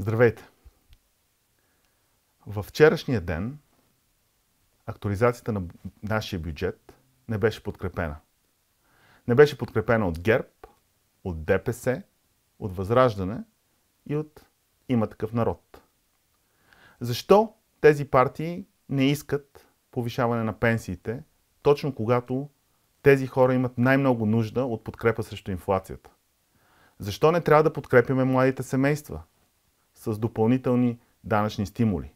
Здравейте! Във вчерашния ден актуализацията на нашия бюджет не беше подкрепена. Не беше подкрепена от ГЕРБ, от ДПС, от Възраждане и от Има такъв народ. Защо тези партии не искат повишаване на пенсиите, точно когато тези хора имат най-много нужда от подкрепа срещу инфлацията? Защо не трябва да подкрепяме младите семейства? с допълнителни данъчни стимули.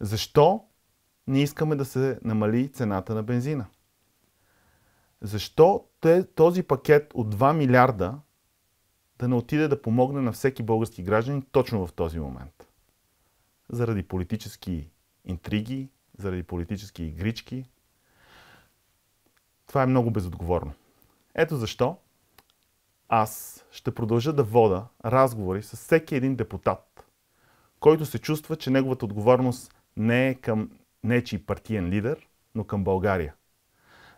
Защо не искаме да се намали цената на бензина? Защо този пакет от 2 милиарда да не отиде да помогне на всеки български гражданин точно в този момент? Заради политически интриги, заради политически игрички. Това е много безотговорно. Ето защо аз ще продължа да вода разговори с всеки един депутат, който се чувства, че неговата отговорност не е към нечи е, партиен лидер, но към България.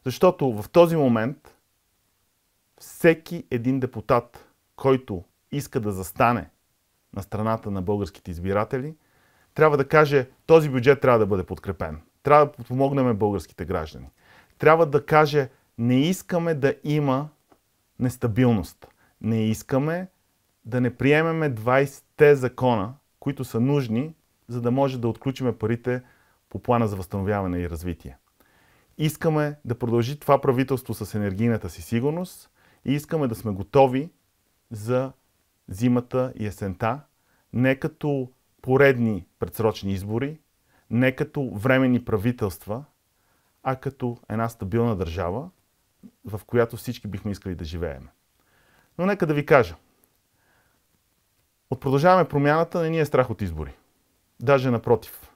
Защото в този момент всеки един депутат, който иска да застане на страната на българските избиратели, трябва да каже, този бюджет трябва да бъде подкрепен. Трябва да помогнем българските граждани. Трябва да каже, не искаме да има нестабилност. Не искаме да не приемеме 20-те закона, които са нужни, за да може да отключиме парите по плана за възстановяване и развитие. Искаме да продължи това правителство с енергийната си сигурност и искаме да сме готови за зимата и есента, не като поредни предсрочни избори, не като временни правителства, а като една стабилна държава, в която всички бихме искали да живеем. Но нека да ви кажа. От продължаваме промяната, не ни е страх от избори. Даже напротив.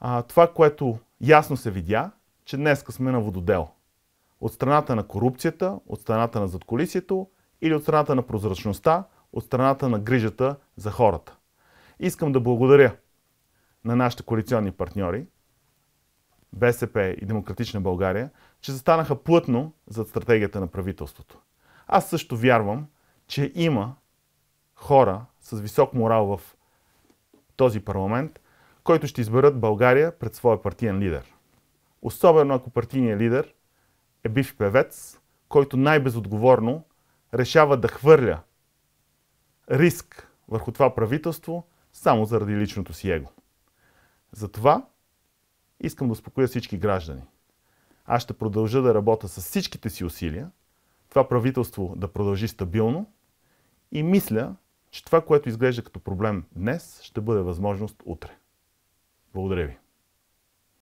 А, това, което ясно се видя, че днес сме на вододел. От страната на корупцията, от страната на задколисието или от страната на прозрачността, от страната на грижата за хората. Искам да благодаря на нашите коалиционни партньори, БСП и Демократична България, че застанаха плътно зад стратегията на правителството. Аз също вярвам, че има хора с висок морал в този парламент, който ще изберат България пред своя партиен лидер. Особено ако партийният лидер е бив певец, който най-безотговорно решава да хвърля риск върху това правителство само заради личното си его. Затова Искам да успокоя всички граждани. Аз ще продължа да работя с всичките си усилия, това правителство да продължи стабилно и мисля, че това, което изглежда като проблем днес, ще бъде възможност утре. Благодаря ви.